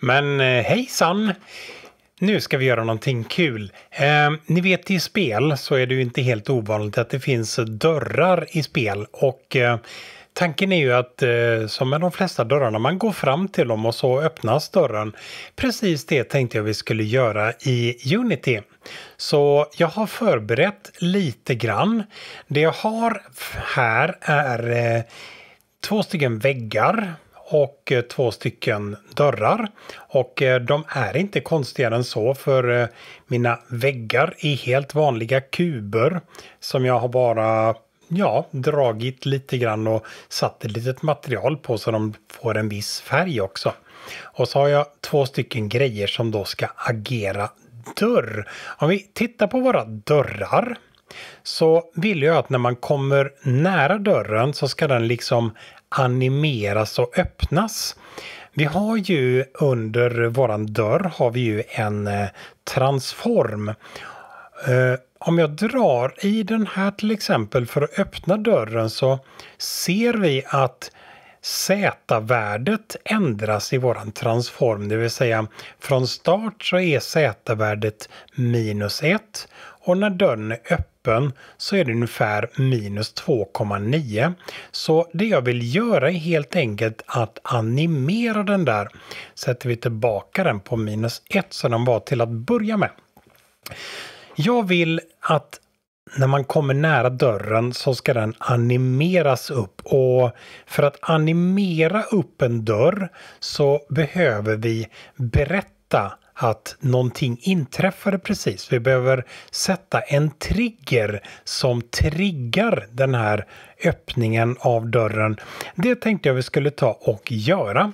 Men eh, hejsan! Nu ska vi göra någonting kul. Eh, ni vet i spel så är det ju inte helt ovanligt att det finns dörrar i spel och eh, Tanken är ju att eh, som med de flesta dörrarna, man går fram till dem och så öppnas dörren. Precis det tänkte jag vi skulle göra i Unity. Så jag har förberett lite grann. Det jag har här är eh, två stycken väggar och eh, två stycken dörrar. Och eh, de är inte konstigare än så för eh, mina väggar är helt vanliga kuber som jag har bara ja, dragit lite grann och satt ett litet material på så de får en viss färg också. Och så har jag två stycken grejer som då ska agera dörr. Om vi tittar på våra dörrar så vill jag att när man kommer nära dörren så ska den liksom animeras och öppnas. Vi har ju under våran dörr har vi ju en eh, transform. Eh, om jag drar i den här till exempel för att öppna dörren så ser vi att Z-värdet ändras i våran transform, det vill säga från start så är Z-värdet minus 1 och när dörren är öppen toppen så är det ungefär minus 2,9. Så det jag vill göra är helt enkelt att animera den där. Sätter vi tillbaka den på minus 1 som den var till att börja med. Jag vill att när man kommer nära dörren så ska den animeras upp och för att animera upp en dörr så behöver vi berätta att någonting inträffade precis. Vi behöver sätta en trigger som triggar den här öppningen av dörren. Det tänkte jag vi skulle ta och göra.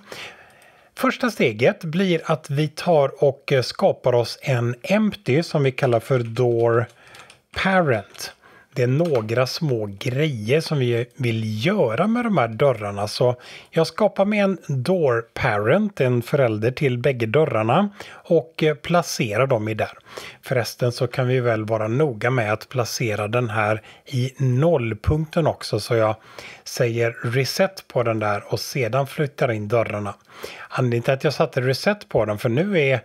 Första steget blir att vi tar och skapar oss en empty som vi kallar för door parent det är några små grejer som vi vill göra med de här dörrarna. Så jag skapar mig en door parent, en förälder till bägge dörrarna och eh, placerar dem i där. Förresten så kan vi väl vara noga med att placera den här i nollpunkten också så jag säger reset på den där och sedan flyttar in dörrarna. Anledningen till att jag satte reset på den för nu är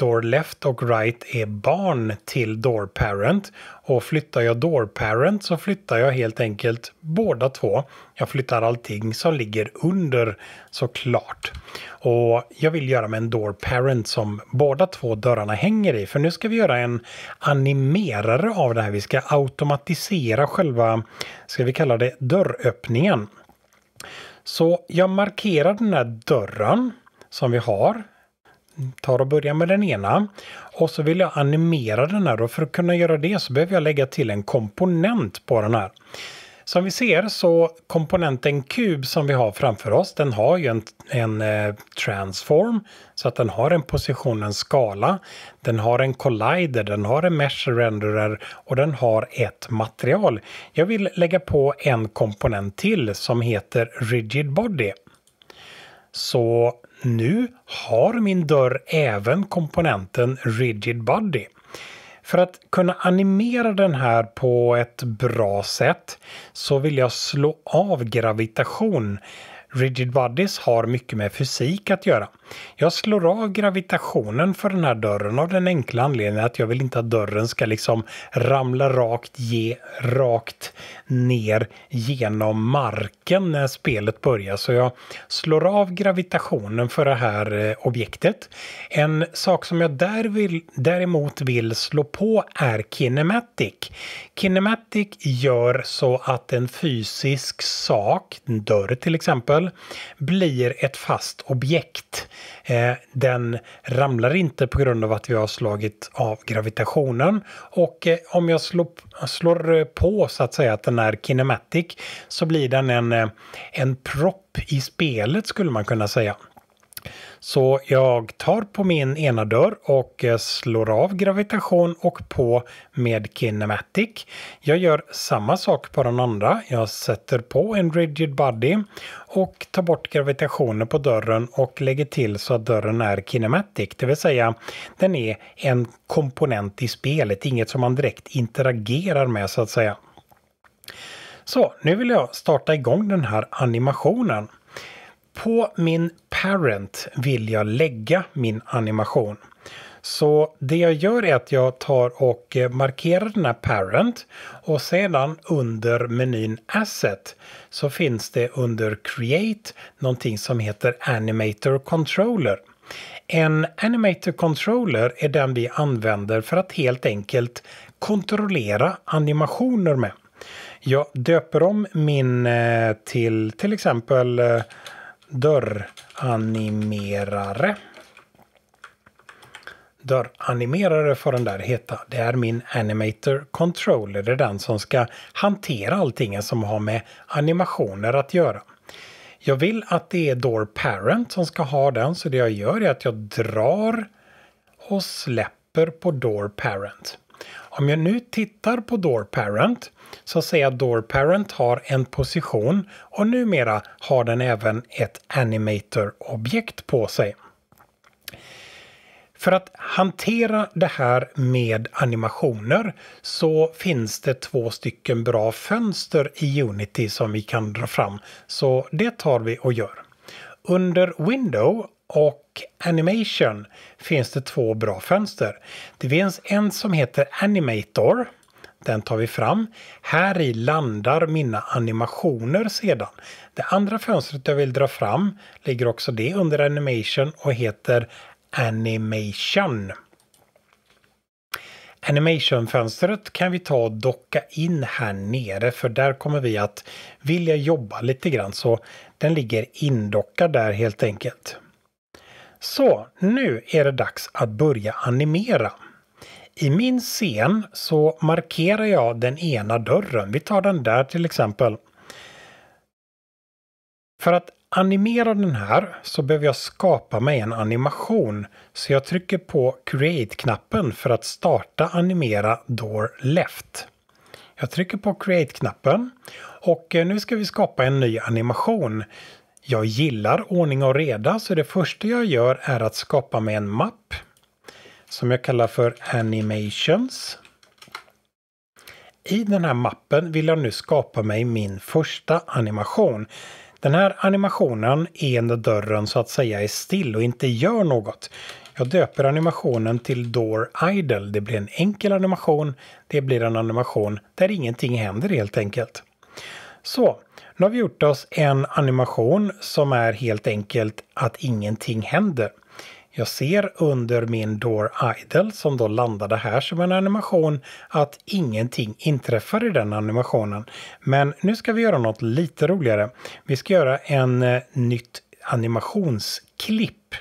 door left och right är barn till door parent. Och flyttar jag door parent så flyttar jag helt enkelt båda två. Jag flyttar allting som ligger under såklart. Och jag vill göra med en door parent som båda två dörrarna hänger i. För nu ska vi göra en animerare av det här. Vi ska automatisera själva, ska vi kalla det dörröppningen. Så jag markerar den här dörren som vi har tar och börjar med den ena. Och så vill jag animera den här och för att kunna göra det så behöver jag lägga till en komponent på den här. Som vi ser så komponenten kub som vi har framför oss den har ju en, en eh, transform så att den har en position, en skala. Den har en collider, den har en mesh renderer och den har ett material. Jag vill lägga på en komponent till som heter rigid body. Så nu har min dörr även komponenten Rigid Body. För att kunna animera den här på ett bra sätt så vill jag slå av gravitation. Rigid bodies har mycket med fysik att göra. Jag slår av gravitationen för den här dörren av den enkla anledningen att jag vill inte att dörren ska liksom ramla rakt, ge, rakt ner genom marken när spelet börjar. Så jag slår av gravitationen för det här eh, objektet. En sak som jag där vill, däremot vill slå på är kinematic. Kinematic gör så att en fysisk sak, en dörr till exempel, blir ett fast objekt. Eh, den ramlar inte på grund av att vi har slagit av gravitationen och eh, om jag slår, slår, eh, på så att säga att den är kinematic så blir den en, en propp i spelet skulle man kunna säga. Så jag tar på min ena dörr och eh, slår av gravitation och på med kinematic. Jag gör samma sak på den andra. Jag sätter på en rigid body och tar bort gravitationen på dörren och lägger till så att dörren är kinematic, det vill säga den är en komponent i spelet, inget som man direkt interagerar med så att säga. Så nu vill jag starta igång den här animationen på min parent vill jag lägga min animation. Så det jag gör är att jag tar och eh, markerar den här parent och sedan under menyn asset så finns det under create någonting som heter animator controller. En animator controller är den vi använder för att helt enkelt kontrollera animationer med. Jag döper om min eh, till till exempel eh, dörranimerare. Dörranimerare får den där heta. Det är min animator controller. Det är den som ska hantera allting som har med animationer att göra. Jag vill att det är door parent som ska ha den så det jag gör är att jag drar och släpper på door parent. Om jag nu tittar på door parent så att säga Door Parent har en position och numera har den även ett animator-objekt på sig. För att hantera det här med animationer så finns det två stycken bra fönster i Unity som vi kan dra fram. Så det tar vi och gör. Under Window och Animation finns det två bra fönster. Det finns en som heter Animator den tar vi fram. Här i landar mina animationer sedan. Det andra fönstret jag vill dra fram ligger också det under Animation och heter Animation. Animation-fönstret kan vi ta och docka in här nere för där kommer vi att vilja jobba lite grann så den ligger indockad där helt enkelt. Så nu är det dags att börja animera. I min scen så markerar jag den ena dörren. Vi tar den där till exempel. För att animera den här så behöver jag skapa mig en animation. Så jag trycker på Create-knappen för att starta animera Door Left. Jag trycker på Create-knappen och eh, nu ska vi skapa en ny animation. Jag gillar ordning och reda så det första jag gör är att skapa mig en mapp som jag kallar för Animations. I den här mappen vill jag nu skapa mig min första animation. Den här animationen är när dörren så att säga är still och inte gör något. Jag döper animationen till Door Idle. Det blir en enkel animation. Det blir en animation där ingenting händer helt enkelt. Så, nu har vi gjort oss en animation som är helt enkelt att ingenting händer. Jag ser under min Door Idle som då landade här som en animation att ingenting inträffar i den animationen. Men nu ska vi göra något lite roligare. Vi ska göra en eh, nytt animationsklipp.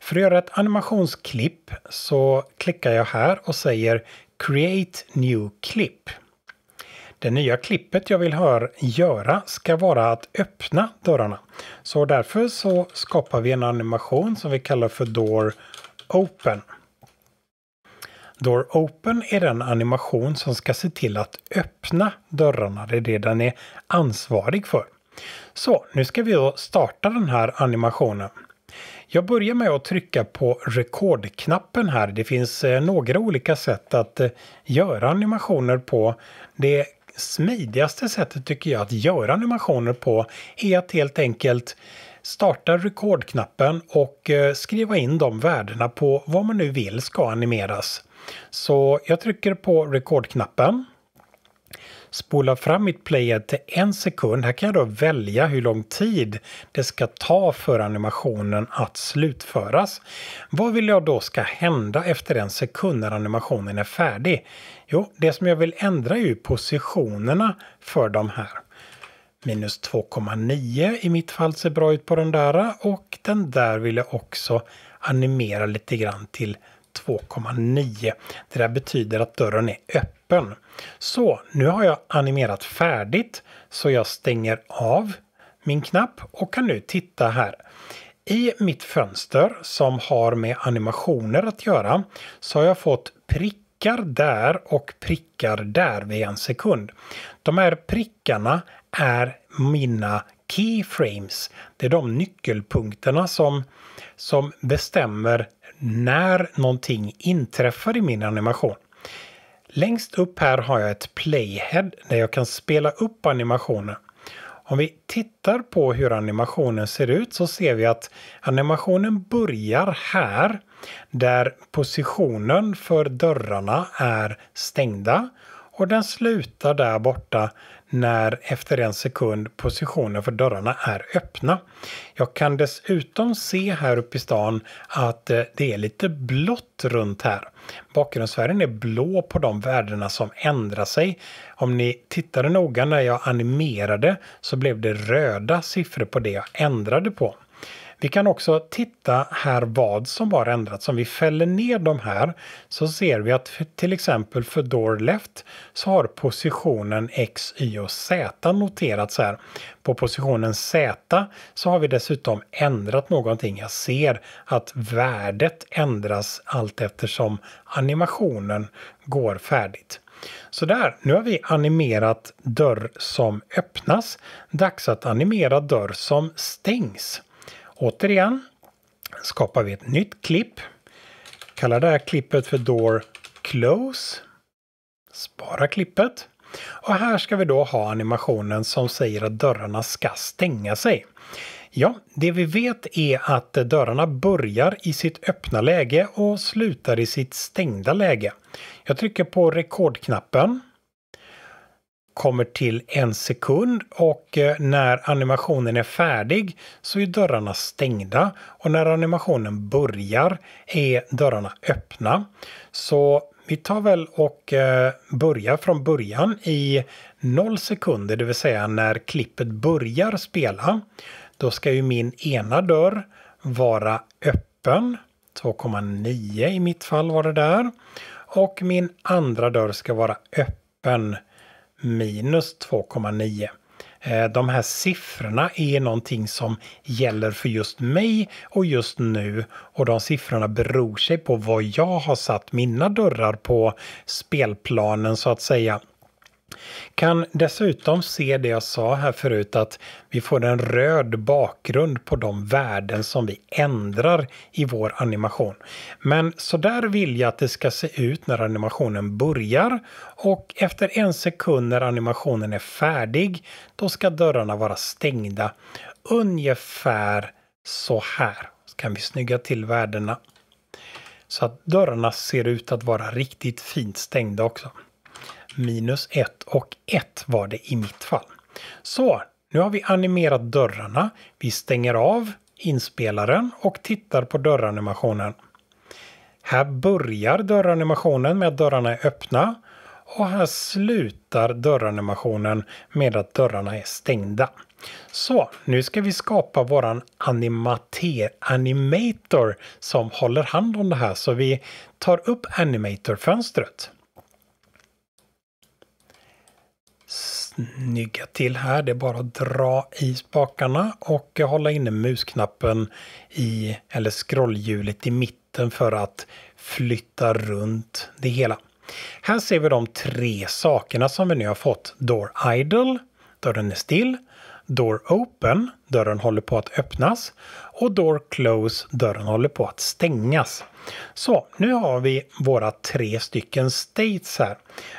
För att göra ett animationsklipp så klickar jag här och säger Create New Clip. Det nya klippet jag vill hör göra ska vara att öppna dörrarna. Så därför så skapar vi en animation som vi kallar för Door Open. Door Open är den animation som ska se till att öppna dörrarna. Det är det den är ansvarig för. Så nu ska vi då starta den här animationen. Jag börjar med att trycka på rekordknappen här. Det finns eh, några olika sätt att eh, göra animationer på. Det smidigaste sättet tycker jag att göra animationer på är att helt enkelt starta rekordknappen och eh, skriva in de värdena på vad man nu vill ska animeras. Så jag trycker på rekordknappen. Spola fram mitt player till en sekund. Här kan jag då välja hur lång tid det ska ta för animationen att slutföras. Vad vill jag då ska hända efter en sekund när animationen är färdig? Jo, det som jag vill ändra är ju positionerna för de här. Minus 2,9 i mitt fall ser bra ut på den där och den där vill jag också animera lite grann till 2,9. Det där betyder att dörren är öppen. Så nu har jag animerat färdigt så jag stänger av min knapp och kan nu titta här. I mitt fönster som har med animationer att göra så har jag fått prick prickar där och prickar där vid en sekund. De här prickarna är mina keyframes. Det är de nyckelpunkterna som, som bestämmer när någonting inträffar i min animation. Längst upp här har jag ett playhead där jag kan spela upp animationen. Om vi tittar på hur animationen ser ut så ser vi att animationen börjar här där positionen för dörrarna är stängda och den slutar där borta när efter en sekund positionen för dörrarna är öppna. Jag kan dessutom se här uppe i stan att eh, det är lite blått runt här. Bakgrundsfärgen är blå på de värdena som ändrar sig. Om ni tittade noga när jag animerade så blev det röda siffror på det jag ändrade på. Vi kan också titta här vad som har ändrats. Om vi fäller ner de här så ser vi att till exempel för door left så har positionen X, Y och Z noterats här. På positionen Z så har vi dessutom ändrat någonting. Jag ser att värdet ändras allt eftersom animationen går färdigt. Så där, nu har vi animerat dörr som öppnas. Dags att animera dörr som stängs. Återigen skapar vi ett nytt klipp. Kallar det här klippet för Door Close. Spara klippet. Och här ska vi då ha animationen som säger att dörrarna ska stänga sig. Ja, det vi vet är att dörrarna börjar i sitt öppna läge och slutar i sitt stängda läge. Jag trycker på rekordknappen kommer till en sekund och eh, när animationen är färdig så är dörrarna stängda och när animationen börjar är dörrarna öppna. Så vi tar väl och eh, börjar från början i noll sekunder, det vill säga när klippet börjar spela. Då ska ju min ena dörr vara öppen. 2,9 i mitt fall var det där. Och min andra dörr ska vara öppen minus 2,9. Eh, de här siffrorna är någonting som gäller för just mig och just nu och de siffrorna beror sig på vad jag har satt mina dörrar på spelplanen så att säga. Kan dessutom se det jag sa här förut att vi får en röd bakgrund på de värden som vi ändrar i vår animation. Men så där vill jag att det ska se ut när animationen börjar och efter en sekund när animationen är färdig då ska dörrarna vara stängda. Ungefär så här. Så kan vi snygga till värdena så att dörrarna ser ut att vara riktigt fint stängda också minus 1 och 1 var det i mitt fall. Så, nu har vi animerat dörrarna. Vi stänger av inspelaren och tittar på dörranimationen. Här börjar dörranimationen med att dörrarna är öppna och här slutar dörranimationen med att dörrarna är stängda. Så nu ska vi skapa våran animator som håller hand om det här så vi tar upp animatorfönstret. snygga till här. Det är bara att dra i spakarna och hålla inne musknappen i, eller scrollhjulet i mitten för att flytta runt det hela. Här ser vi de tre sakerna som vi nu har fått. Door idle, dörren är still, Door open, dörren håller på att öppnas och Door close, dörren håller på att stängas. Så nu har vi våra tre stycken states här.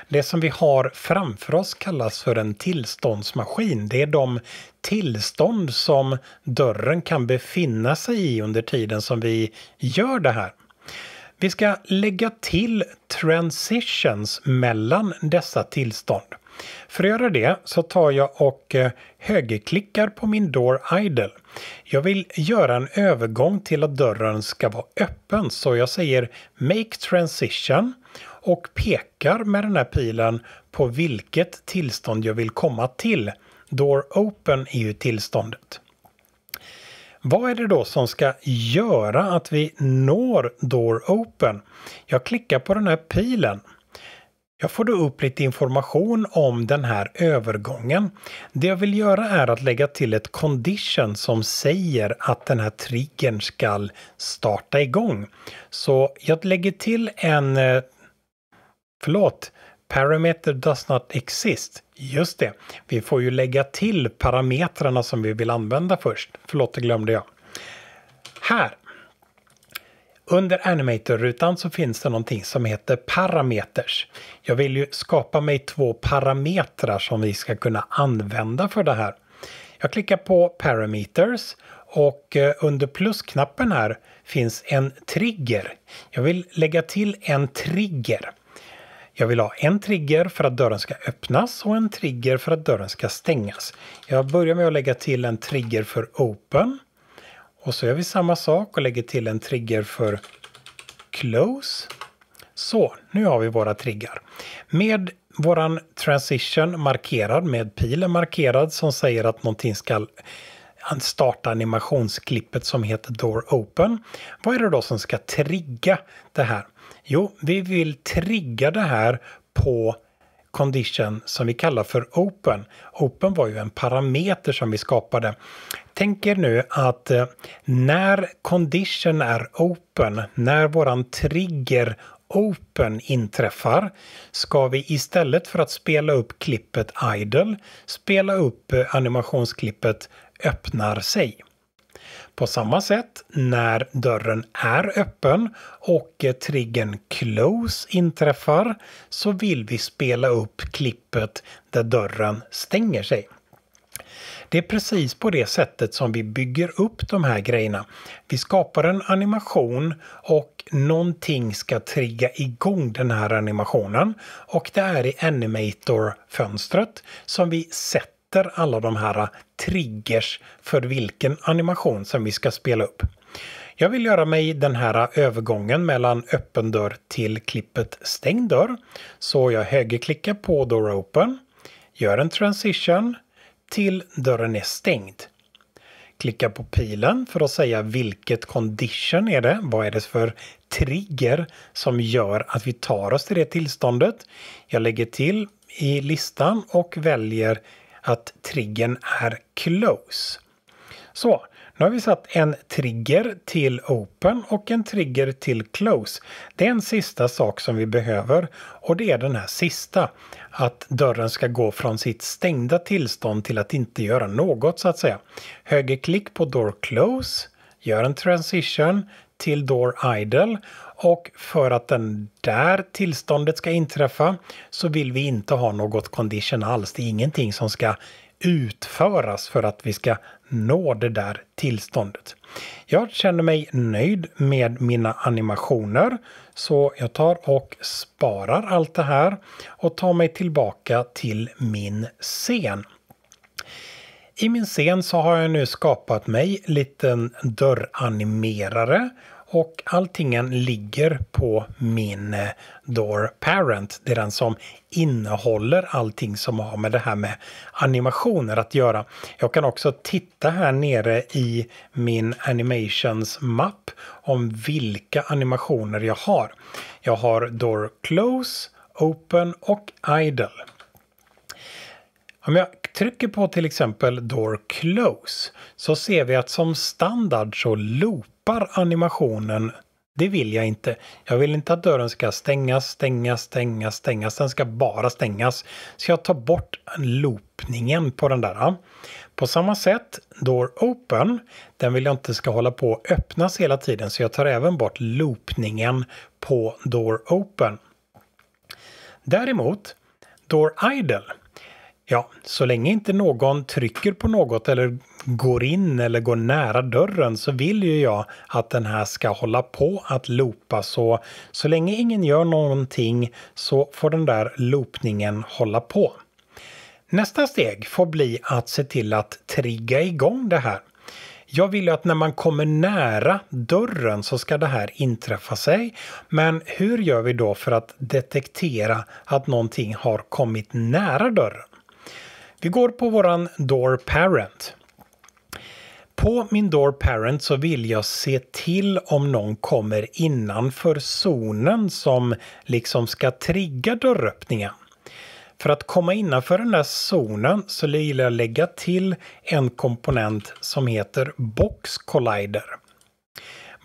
Det som vi har framför oss kallas för en tillståndsmaskin. Det är de tillstånd som dörren kan befinna sig i under tiden som vi gör det här. Vi ska lägga till transitions mellan dessa tillstånd. För att göra det så tar jag och eh, högerklickar på min Door Idle. Jag vill göra en övergång till att dörren ska vara öppen så jag säger Make Transition och pekar med den här pilen på vilket tillstånd jag vill komma till. Door Open är ju tillståndet. Vad är det då som ska göra att vi når Door Open? Jag klickar på den här pilen jag får då upp lite information om den här övergången. Det jag vill göra är att lägga till ett condition som säger att den här triggern ska starta igång. Så jag lägger till en... Eh, förlåt, parameter does not exist. Just det, vi får ju lägga till parametrarna som vi vill använda först. Förlåt, det glömde jag. Här under Animator-rutan så finns det någonting som heter Parameters. Jag vill ju skapa mig två parametrar som vi ska kunna använda för det här. Jag klickar på Parameters och eh, under plusknappen här finns en trigger. Jag vill lägga till en trigger. Jag vill ha en trigger för att dörren ska öppnas och en trigger för att dörren ska stängas. Jag börjar med att lägga till en trigger för Open och så gör vi samma sak och lägger till en trigger för close. Så, nu har vi våra triggar. Med våran transition markerad med pilen markerad som säger att någonting ska starta animationsklippet som heter Door Open. Vad är det då som ska trigga det här? Jo, vi vill trigga det här på condition som vi kallar för open. Open var ju en parameter som vi skapade. Tänk er nu att eh, när condition är open, när våran trigger Open inträffar ska vi istället för att spela upp klippet Idle spela upp eh, animationsklippet Öppnar sig. På samma sätt när dörren är öppen och triggern close inträffar så vill vi spela upp klippet där dörren stänger sig. Det är precis på det sättet som vi bygger upp de här grejerna. Vi skapar en animation och någonting ska trigga igång den här animationen. Och det är i Animator-fönstret som vi sätter sätter alla de här äh, triggers för vilken animation som vi ska spela upp. Jag vill göra mig den här äh, övergången mellan öppen dörr till klippet stängd dörr. Så jag högerklickar på Door Open, gör en transition till dörren är stängd. Klicka på pilen för att säga vilket condition är det? Vad är det för trigger som gör att vi tar oss till det tillståndet? Jag lägger till i listan och väljer att triggern är close. Så, nu har vi satt en trigger till open och en trigger till close. Det är en sista sak som vi behöver och det är den här sista. Att dörren ska gå från sitt stängda tillstånd till att inte göra något så att säga. Högerklick på door close, gör en transition, till Door Idle och för att den där tillståndet ska inträffa så vill vi inte ha något condition alls. Det är ingenting som ska utföras för att vi ska nå det där tillståndet. Jag känner mig nöjd med mina animationer så jag tar och sparar allt det här och tar mig tillbaka till min scen. I min scen så har jag nu skapat mig en liten dörranimerare och alltingen ligger på min eh, Door Parent. Det är den som innehåller allting som har med det här med animationer att göra. Jag kan också titta här nere i min Animations mapp om vilka animationer jag har. Jag har Door Close, Open och Idle. Om jag trycker på till exempel Door Close så ser vi att som standard så loopar animationen det vill jag inte. Jag vill inte att dörren ska stängas, stängas, stängas, stängas. Den ska bara stängas. Så jag tar bort loopningen på den där. På samma sätt, Door Open, den vill jag inte ska hålla på och öppnas hela tiden. Så jag tar även bort loopningen på Door Open. Däremot, Door Idle, Ja, så länge inte någon trycker på något eller går in eller går nära dörren så vill ju jag att den här ska hålla på att loopa. Så, så länge ingen gör någonting så får den där loopningen hålla på. Nästa steg får bli att se till att trigga igång det här. Jag vill ju att när man kommer nära dörren så ska det här inträffa sig. Men hur gör vi då för att detektera att någonting har kommit nära dörren? Vi går på våran Door Parent. På min Door Parent så vill jag se till om någon kommer innanför zonen som liksom ska trigga dörröppningen. För att komma innanför den där zonen så vill jag lägga till en komponent som heter Box Collider.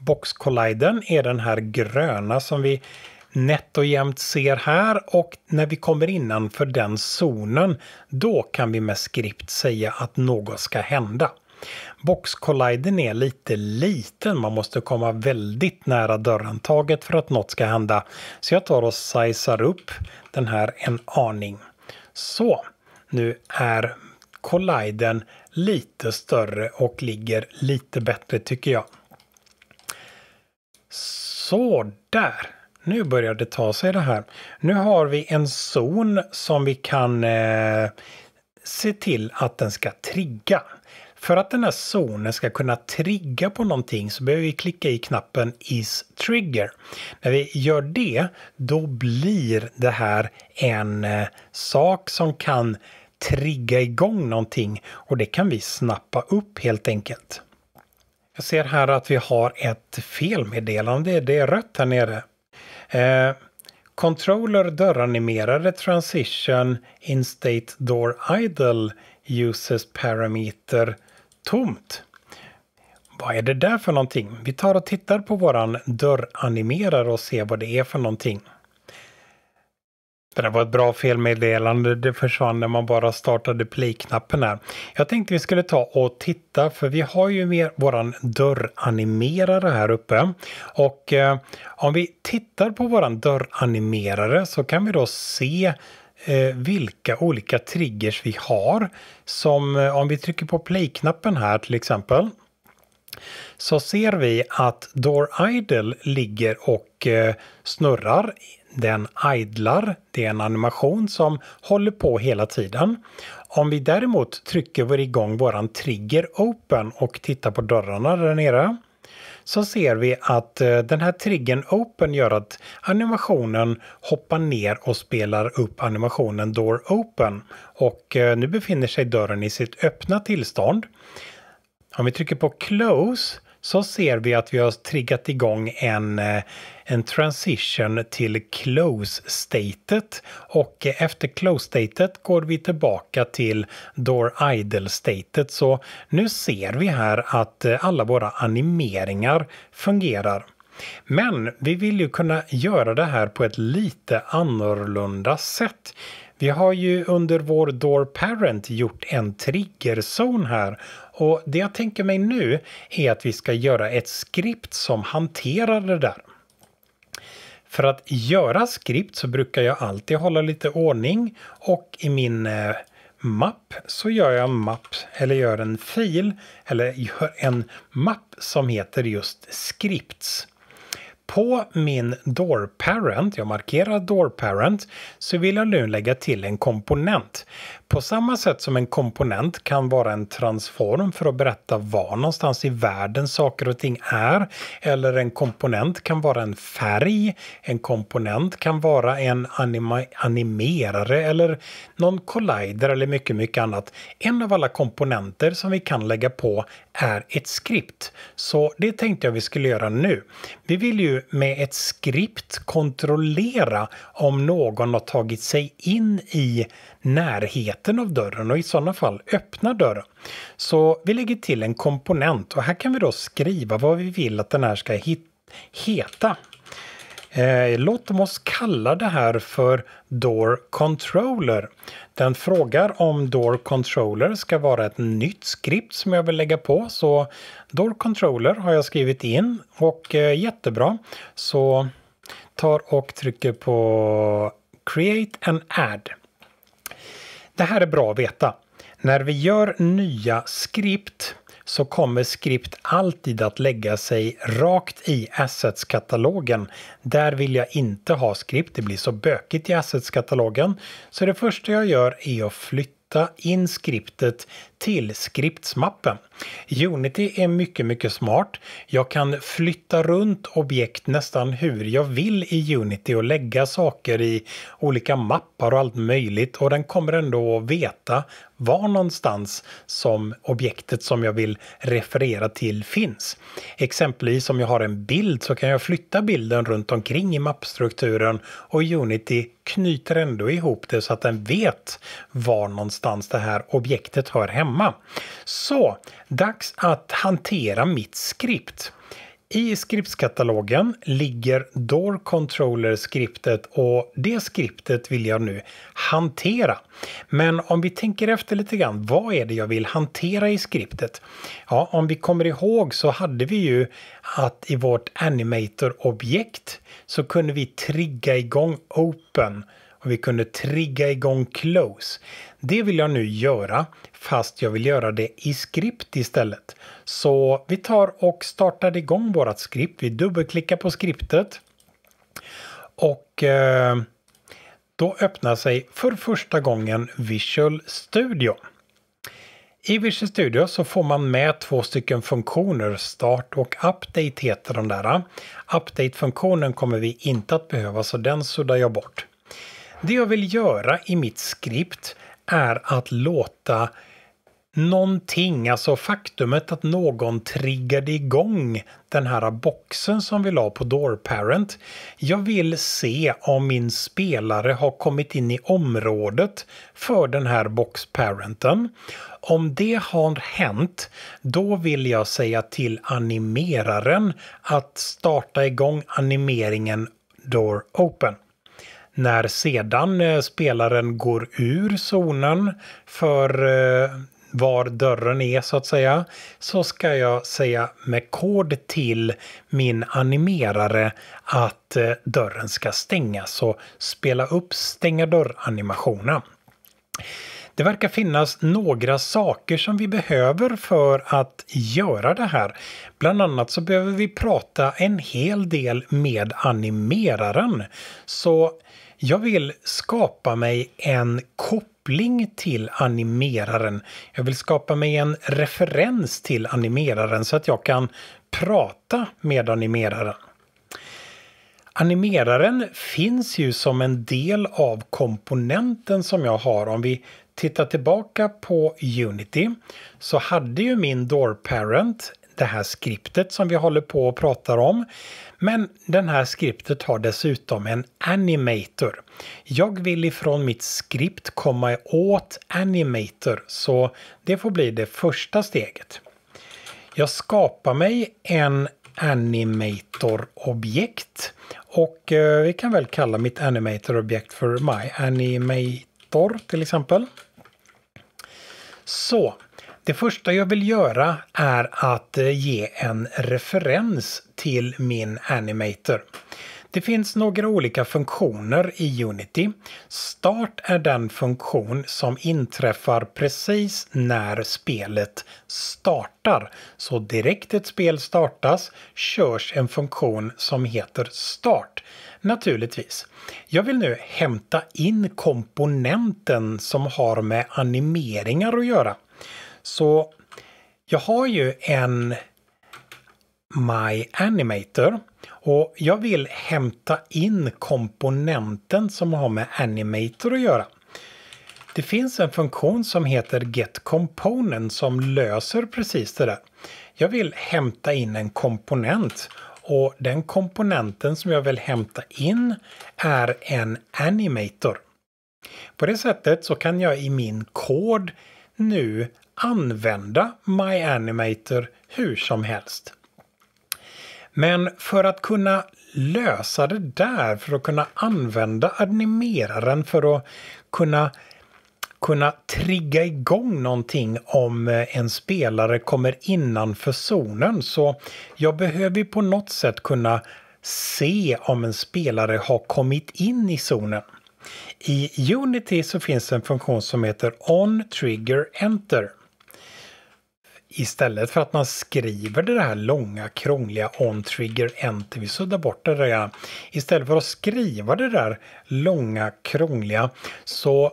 Box Collider är den här gröna som vi nätt och jämnt ser här och när vi kommer innanför den zonen då kan vi med skript säga att något ska hända. Boxkolliden är lite liten, man måste komma väldigt nära dörrantaget för att något ska hända. Så jag tar och sizar upp den här en aning. Så, nu är colliden lite större och ligger lite bättre tycker jag. Så där nu börjar det ta sig det här. Nu har vi en zon som vi kan eh, se till att den ska trigga. För att den här zonen ska kunna trigga på någonting så behöver vi klicka i knappen Is Trigger. När vi gör det, då blir det här en eh, sak som kan trigga igång någonting och det kan vi snappa upp helt enkelt. Jag ser här att vi har ett felmeddelande. Det är rött här nere. Eh, controller dörranimerade transition in state door idle uses parameter tomt. Vad är det där för någonting? Vi tar och tittar på våran dörranimerare och ser vad det är för någonting. Det där var ett bra felmeddelande. Det försvann när man bara startade play-knappen här. Jag tänkte vi skulle ta och titta för vi har ju med våran dörranimerare här uppe. Och eh, om vi tittar på våran dörranimerare så kan vi då se eh, vilka olika triggers vi har. Som eh, om vi trycker på play-knappen här till exempel så ser vi att Door Idle ligger och eh, snurrar den idlar, det är en animation som håller på hela tiden. Om vi däremot trycker igång våran trigger open och tittar på dörrarna där nere så ser vi att eh, den här triggern open gör att animationen hoppar ner och spelar upp animationen door open. Och eh, nu befinner sig dörren i sitt öppna tillstånd. Om vi trycker på close så ser vi att vi har triggat igång en, eh, en transition till close-statet och efter close-statet går vi tillbaka till door idle-statet. Så nu ser vi här att eh, alla våra animeringar fungerar. Men vi vill ju kunna göra det här på ett lite annorlunda sätt. Vi har ju under vår Door Parent gjort en triggerzon här och det jag tänker mig nu är att vi ska göra ett skript som hanterar det där. För att göra skript så brukar jag alltid hålla lite ordning och i min eh, mapp så gör jag en mapp eller gör en fil eller gör en mapp som heter just skripts. På min door parent, jag markerar door parent, så vill jag nu lägga till en komponent. På samma sätt som en komponent kan vara en transform för att berätta var någonstans i världen saker och ting är, eller en komponent kan vara en färg, en komponent kan vara en anima animerare eller någon collider eller mycket, mycket annat. En av alla komponenter som vi kan lägga på är ett skript. Så det tänkte jag vi skulle göra nu. Vi vill ju med ett skript kontrollera om någon har tagit sig in i närheten närheten av dörren och i sådana fall öppna dörren. Så vi lägger till en komponent och här kan vi då skriva vad vi vill att den här ska heta. Eh, låt oss kalla det här för Door Controller. Den frågar om Door Controller ska vara ett nytt skript som jag vill lägga på. Så Door Controller har jag skrivit in och eh, jättebra. Så tar och trycker på Create and Add. Det här är bra att veta. När vi gör nya skript så kommer skript alltid att lägga sig rakt i Assets-katalogen. Där vill jag inte ha skript, det blir så bökigt i Assets-katalogen. Så det första jag gör är att flytta flytta in skriptet till skriptsmappen. Unity är mycket, mycket smart. Jag kan flytta runt objekt nästan hur jag vill i Unity och lägga saker i olika mappar och allt möjligt och den kommer ändå veta var någonstans som objektet som jag vill referera till finns. Exempelvis om jag har en bild så kan jag flytta bilden runt omkring i mappstrukturen och Unity knyter ändå ihop det så att den vet var någonstans det här objektet hör hemma. Så, dags att hantera mitt skript. I skriptkatalogen ligger Door Controller-skriptet och det skriptet vill jag nu hantera. Men om vi tänker efter lite grann, vad är det jag vill hantera i skriptet? Ja, om vi kommer ihåg så hade vi ju att i vårt Animator-objekt så kunde vi trigga igång Open och vi kunde trigga igång close. Det vill jag nu göra fast jag vill göra det i skript istället. Så vi tar och startar igång vårt skript. Vi dubbelklickar på skriptet och eh, då öppnar sig för första gången Visual Studio. I Visual Studio så får man med två stycken funktioner, Start och Update heter de där. Update-funktionen kommer vi inte att behöva så den suddar jag bort. Det jag vill göra i mitt skript är att låta någonting, alltså faktumet att någon triggade igång den här boxen som vi la på Door Parent. Jag vill se om min spelare har kommit in i området för den här box parenten. Om det har hänt, då vill jag säga till animeraren att starta igång animeringen Door Open. När sedan eh, spelaren går ur zonen för eh, var dörren är så att säga, så ska jag säga med kod till min animerare att eh, dörren ska stängas. Så spela upp stänga dörr-animationen. Det verkar finnas några saker som vi behöver för att göra det här. Bland annat så behöver vi prata en hel del med animeraren. Så jag vill skapa mig en koppling till animeraren. Jag vill skapa mig en referens till animeraren så att jag kan prata med animeraren. Animeraren finns ju som en del av komponenten som jag har. Om vi tittar tillbaka på Unity så hade ju min Door Parent det här skriptet som vi håller på och pratar om. Men den här skriptet har dessutom en animator. Jag vill ifrån mitt skript komma åt animator så det får bli det första steget. Jag skapar mig en animator-objekt och eh, vi kan väl kalla mitt animator-objekt för my animator till exempel. Så det första jag vill göra är att eh, ge en referens till min Animator. Det finns några olika funktioner i Unity. Start är den funktion som inträffar precis när spelet startar. Så direkt ett spel startas körs en funktion som heter Start. Naturligtvis. Jag vill nu hämta in komponenten som har med animeringar att göra. Så jag har ju en My Animator och jag vill hämta in komponenten som har med Animator att göra. Det finns en funktion som heter Get Component som löser precis det där. Jag vill hämta in en komponent och den komponenten som jag vill hämta in är en animator. På det sättet så kan jag i min kod nu använda MyAnimator hur som helst. Men för att kunna lösa det där, för att kunna använda animeraren för att kunna kunna trigga igång någonting om eh, en spelare kommer innanför zonen. Så jag behöver på något sätt kunna se om en spelare har kommit in i zonen. I Unity så finns en funktion som heter On Trigger Enter istället för att man skriver det här långa krångliga on-trigger enter, vi suddar bort det där. Istället för att skriva det där långa krångliga så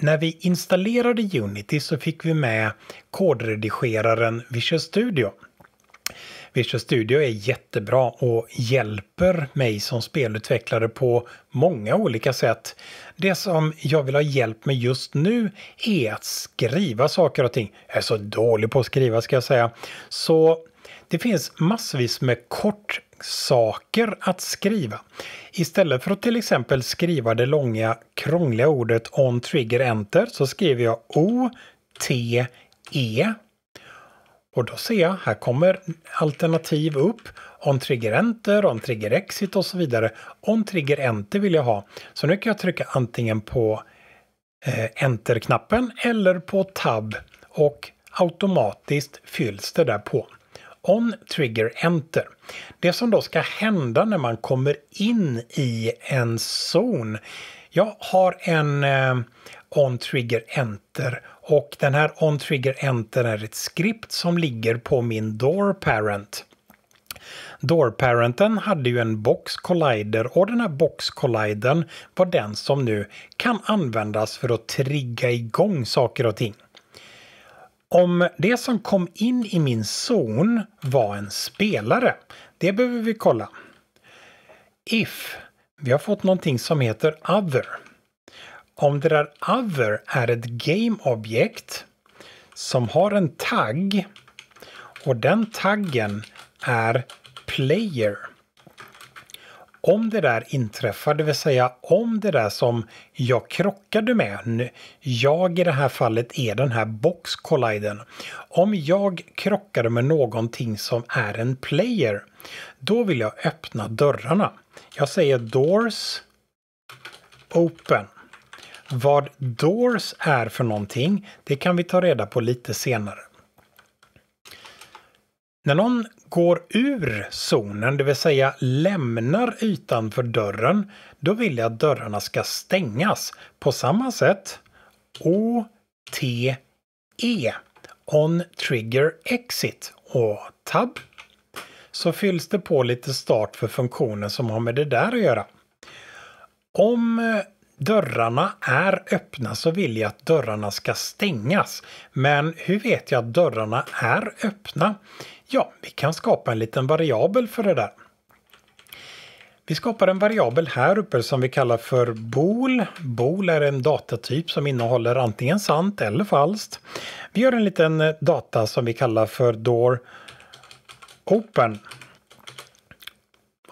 när vi installerade Unity så fick vi med kodredigeraren Visual Studio. Visual Studio är jättebra och hjälper mig som spelutvecklare på många olika sätt. Det som jag vill ha hjälp med just nu är att skriva saker och ting. Jag är så dålig på att skriva ska jag säga. Så det finns massvis med kort saker att skriva. Istället för att till exempel skriva det långa krångliga ordet on trigger enter så skriver jag O T E och då ser jag, här kommer alternativ upp. On trigger enter, on trigger exit och så vidare. On trigger enter vill jag ha. Så nu kan jag trycka antingen på eh, enter-knappen eller på tab och automatiskt fylls det där på. On trigger enter. Det som då ska hända när man kommer in i en zon. Jag har en eh, on-trigger enter och den här on-trigger enter är ett skript som ligger på min door parent. Door-parenten hade ju en box collider och den här box collidern var den som nu kan användas för att trigga igång saker och ting. Om det som kom in i min zon var en spelare, det behöver vi kolla. If, vi har fått någonting som heter other. Om det där other är ett game-objekt som har en tagg och den taggen är player. Om det där inträffar, det vill säga om det där som jag krockade med, jag i det här fallet är den här box colliden. Om jag krockade med någonting som är en player, då vill jag öppna dörrarna. Jag säger doors open. Vad Doors är för någonting, det kan vi ta reda på lite senare. När någon går ur zonen, det vill säga lämnar ytan för dörren, då vill jag att dörrarna ska stängas på samma sätt. O, T, E. On Trigger Exit och Tab. Så fylls det på lite start för funktionen som har med det där att göra. Om eh, dörrarna är öppna så vill jag att dörrarna ska stängas. Men hur vet jag att dörrarna är öppna? Ja, vi kan skapa en liten variabel för det där. Vi skapar en variabel här uppe som vi kallar för bool. Bool är en datatyp som innehåller antingen sant eller falskt. Vi gör en liten eh, data som vi kallar för door open.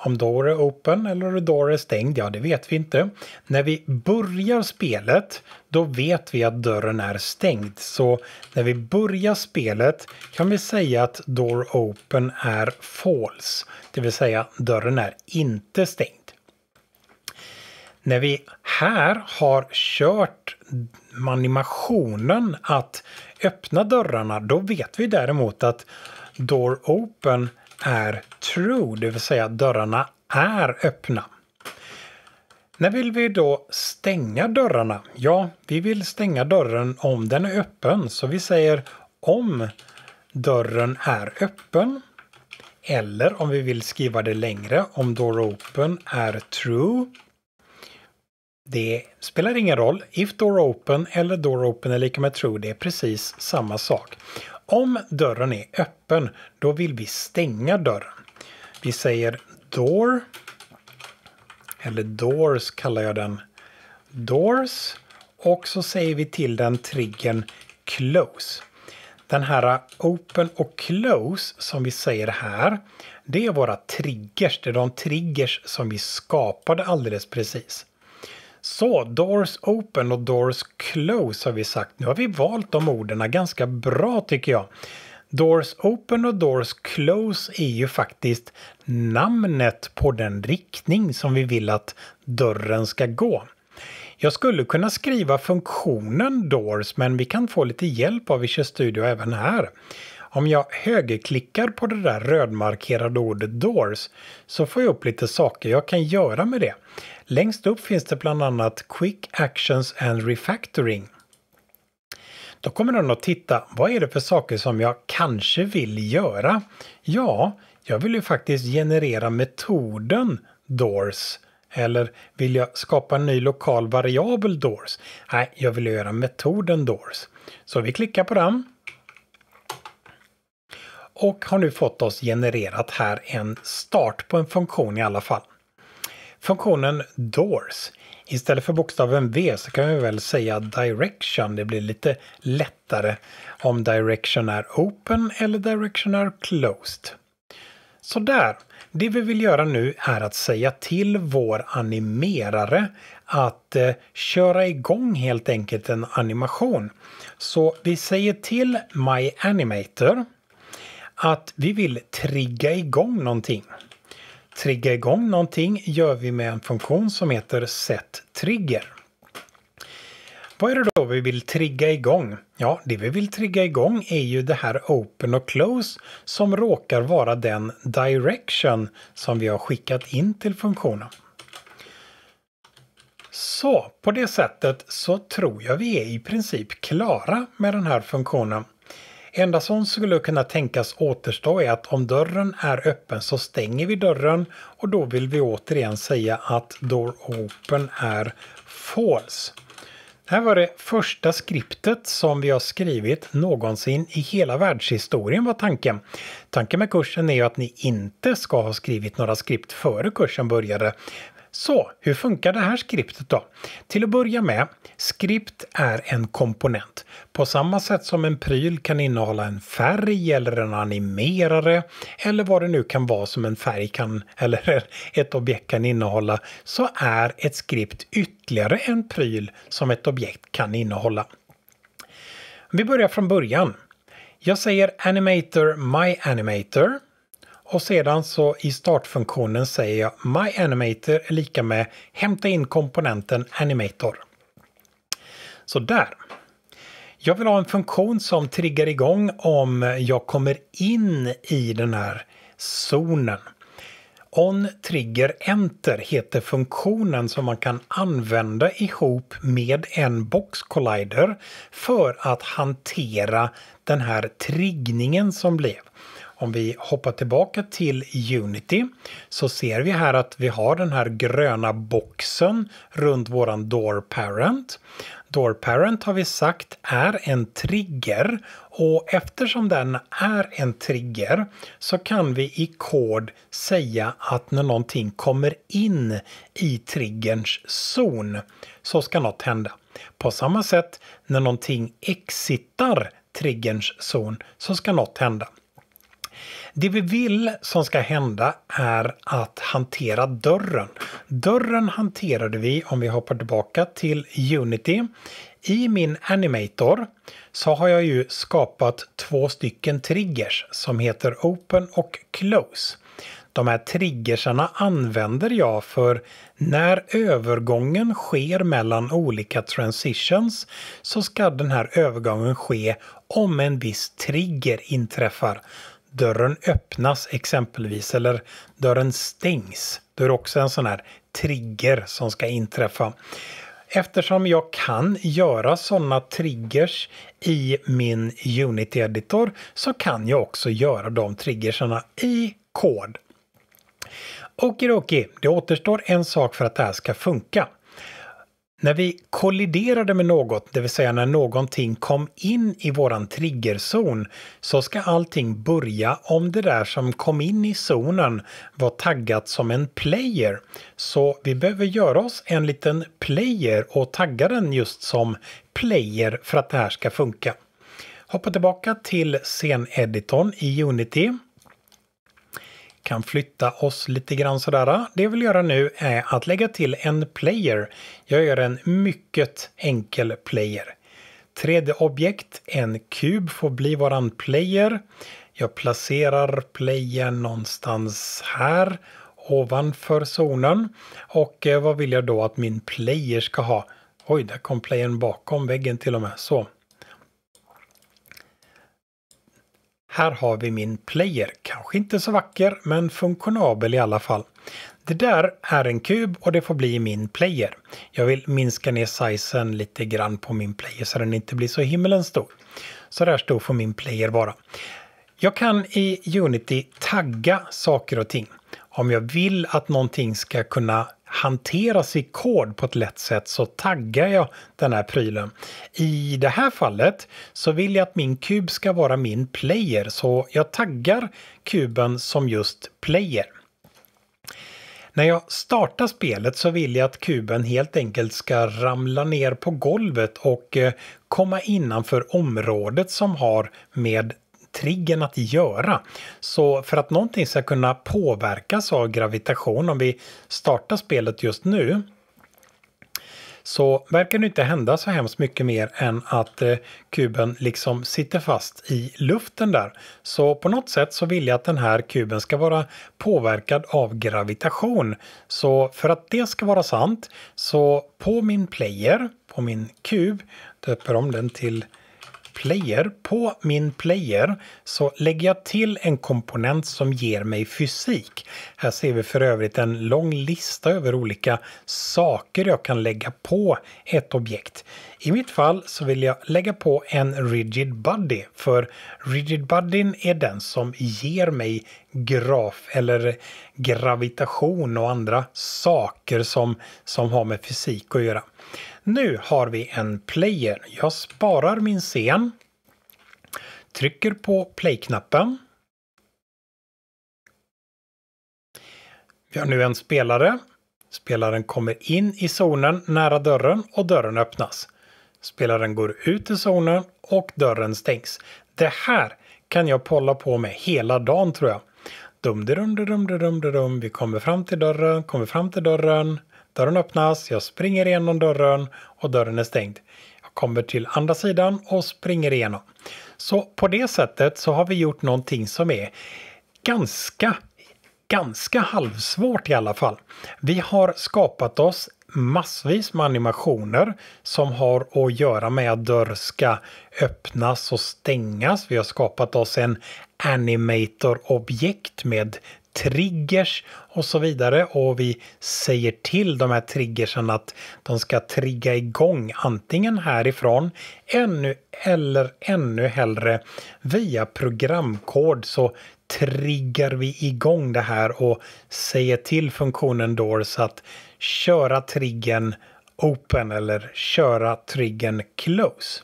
Om door är open eller door är stängd, ja det vet vi inte. När vi börjar spelet, då vet vi att dörren är stängd. Så när vi börjar spelet kan vi säga att door open är false. Det vill säga dörren är inte stängd. När vi här har kört animationen att öppna dörrarna, då vet vi däremot att door open är true, det vill säga dörrarna är öppna. När vill vi då stänga dörrarna? Ja, vi vill stänga dörren om den är öppen, så vi säger om dörren är öppen. Eller om vi vill skriva det längre, om door open är true. Det spelar ingen roll. If door open eller door open är lika med true, det är precis samma sak. Om dörren är öppen, då vill vi stänga dörren. Vi säger door, eller doors kallar jag den, doors. Och så säger vi till den triggern close. Den här open och close som vi säger här, det är våra triggers. Det är de triggers som vi skapade alldeles precis. Så, Doors Open och Doors Close har vi sagt. Nu har vi valt de orden ganska bra tycker jag. Doors Open och Doors Close är ju faktiskt namnet på den riktning som vi vill att dörren ska gå. Jag skulle kunna skriva funktionen Doors men vi kan få lite hjälp av Visual Studio även här. Om jag högerklickar på det där rödmarkerade ordet Doors så får jag upp lite saker jag kan göra med det. Längst upp finns det bland annat Quick Actions and Refactoring. Då kommer den att titta, vad är det för saker som jag kanske vill göra? Ja, jag vill ju faktiskt generera metoden Doors. Eller vill jag skapa en ny lokal variabel Doors? Nej, jag vill göra metoden Doors. Så vi klickar på den. Och har nu fått oss genererat här en start på en funktion i alla fall. Funktionen doors. Istället för bokstaven V så kan vi väl säga direction. Det blir lite lättare om direction är open eller direction är closed. Sådär. Det vi vill göra nu är att säga till vår animerare att eh, köra igång helt enkelt en animation. Så vi säger till My Animator att vi vill trigga igång någonting trigga igång någonting gör vi med en funktion som heter setTrigger. Vad är det då vi vill trigga igång? Ja, det vi vill trigga igång är ju det här open och close som råkar vara den direction som vi har skickat in till funktionen. Så på det sättet så tror jag vi är i princip klara med den här funktionen enda som skulle kunna tänkas återstå är att om dörren är öppen så stänger vi dörren och då vill vi återigen säga att door open är false. Det här var det första skriptet som vi har skrivit någonsin i hela världshistorien var tanken. Tanken med kursen är ju att ni inte ska ha skrivit några skript före kursen började så hur funkar det här skriptet då? Till att börja med, skript är en komponent. På samma sätt som en pryl kan innehålla en färg eller en animerare eller vad det nu kan vara som en färg kan eller ett objekt kan innehålla så är ett skript ytterligare en pryl som ett objekt kan innehålla. Vi börjar från början. Jag säger animator my animator och sedan så i startfunktionen säger jag My animator är lika med hämta in komponenten Animator. Så där. Jag vill ha en funktion som triggar igång om jag kommer in i den här zonen. On trigger enter heter funktionen som man kan använda ihop med en box collider för att hantera den här triggningen som blev. Om vi hoppar tillbaka till Unity så ser vi här att vi har den här gröna boxen runt våran Door Parent. Door Parent har vi sagt är en trigger och eftersom den är en trigger så kan vi i kod säga att när någonting kommer in i triggerns zon så ska något hända. På samma sätt när någonting exitar triggerns zon så ska något hända. Det vi vill som ska hända är att hantera dörren. Dörren hanterade vi, om vi hoppar tillbaka till Unity. I min animator så har jag ju skapat två stycken triggers som heter Open och Close. De här triggersarna använder jag för när övergången sker mellan olika transitions så ska den här övergången ske om en viss trigger inträffar dörren öppnas exempelvis eller dörren stängs. Då är det också en sån här trigger som ska inträffa. Eftersom jag kan göra sådana triggers i min Unity Editor så kan jag också göra de triggerserna i kod. Okidoki, det återstår en sak för att det här ska funka. När vi kolliderade med något, det vill säga när någonting kom in i våran triggerzon, så ska allting börja om det där som kom in i zonen var taggat som en player. Så vi behöver göra oss en liten player och tagga den just som player för att det här ska funka. Hoppa tillbaka till sceneditorn i Unity kan flytta oss lite grann sådär. Det jag vill göra nu är att lägga till en player. Jag gör en mycket enkel player. 3D-objekt, en kub får bli våran player. Jag placerar playern någonstans här ovanför zonen. Och eh, vad vill jag då att min player ska ha? Oj, där kom playern bakom väggen till och med. Så. Här har vi min player. Kanske inte så vacker, men funktionabel i alla fall. Det där är en kub och det får bli min player. Jag vill minska ner sizen lite grann på min player så den inte blir så himmelens stor. Så där stor får min player vara. Jag kan i Unity tagga saker och ting. Om jag vill att någonting ska kunna hanteras i kod på ett lätt sätt så taggar jag den här prylen. I det här fallet så vill jag att min kub ska vara min player så jag taggar kuben som just player. När jag startar spelet så vill jag att kuben helt enkelt ska ramla ner på golvet och eh, komma innanför området som har med triggern att göra. Så för att någonting ska kunna påverkas av gravitation, om vi startar spelet just nu, så verkar det inte hända så hemskt mycket mer än att eh, kuben liksom sitter fast i luften där. Så på något sätt så vill jag att den här kuben ska vara påverkad av gravitation. Så för att det ska vara sant så på min player, på min kub, döper om den till player, på min player, så lägger jag till en komponent som ger mig fysik. Här ser vi för övrigt en lång lista över olika saker jag kan lägga på ett objekt. I mitt fall så vill jag lägga på en rigid body för rigid bodyn är den som ger mig graf eller gravitation och andra saker som, som har med fysik att göra. Nu har vi en player. Jag sparar min scen. Trycker på play-knappen. Vi har nu en spelare. Spelaren kommer in i zonen nära dörren och dörren öppnas. Spelaren går ut i zonen och dörren stängs. Det här kan jag polla på med hela dagen tror jag. Dum, dum, dum, dum, dum, dum. Vi kommer fram till dörren, kommer fram till dörren. Dörren öppnas, jag springer igenom dörren och dörren är stängd. Jag kommer till andra sidan och springer igenom. Så på det sättet så har vi gjort någonting som är ganska, ganska halvsvårt i alla fall. Vi har skapat oss massvis med animationer som har att göra med att dörr ska öppnas och stängas. Vi har skapat oss en animator-objekt med triggers och så vidare och vi säger till de här triggersen att de ska trigga igång antingen härifrån ännu eller ännu hellre via programkod så triggar vi igång det här och säger till funktionen doors att köra triggen open eller köra triggen close.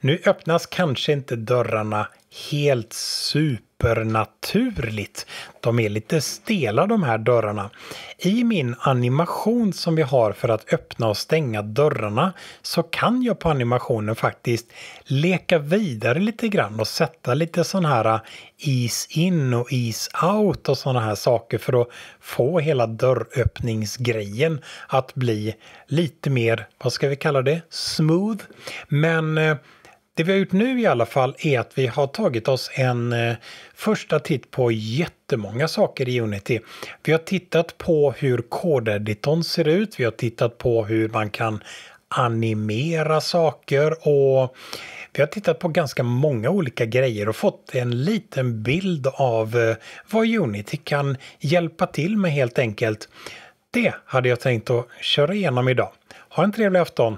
Nu öppnas kanske inte dörrarna helt supernaturligt. De är lite stela de här dörrarna. I min animation som vi har för att öppna och stänga dörrarna så kan jag på animationen faktiskt leka vidare lite grann och sätta lite sån här uh, is in och is out och såna här saker för att få hela dörröppningsgrejen att bli lite mer, vad ska vi kalla det, smooth. Men uh, det vi har gjort nu i alla fall är att vi har tagit oss en eh, första titt på jättemånga saker i Unity. Vi har tittat på hur kodeditorn ser ut, vi har tittat på hur man kan animera saker och vi har tittat på ganska många olika grejer och fått en liten bild av eh, vad Unity kan hjälpa till med helt enkelt. Det hade jag tänkt att köra igenom idag. Ha en trevlig afton,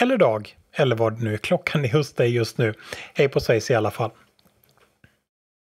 eller dag, eller vad det nu är klockan är hos dig just nu. Hej på Svejs i alla fall.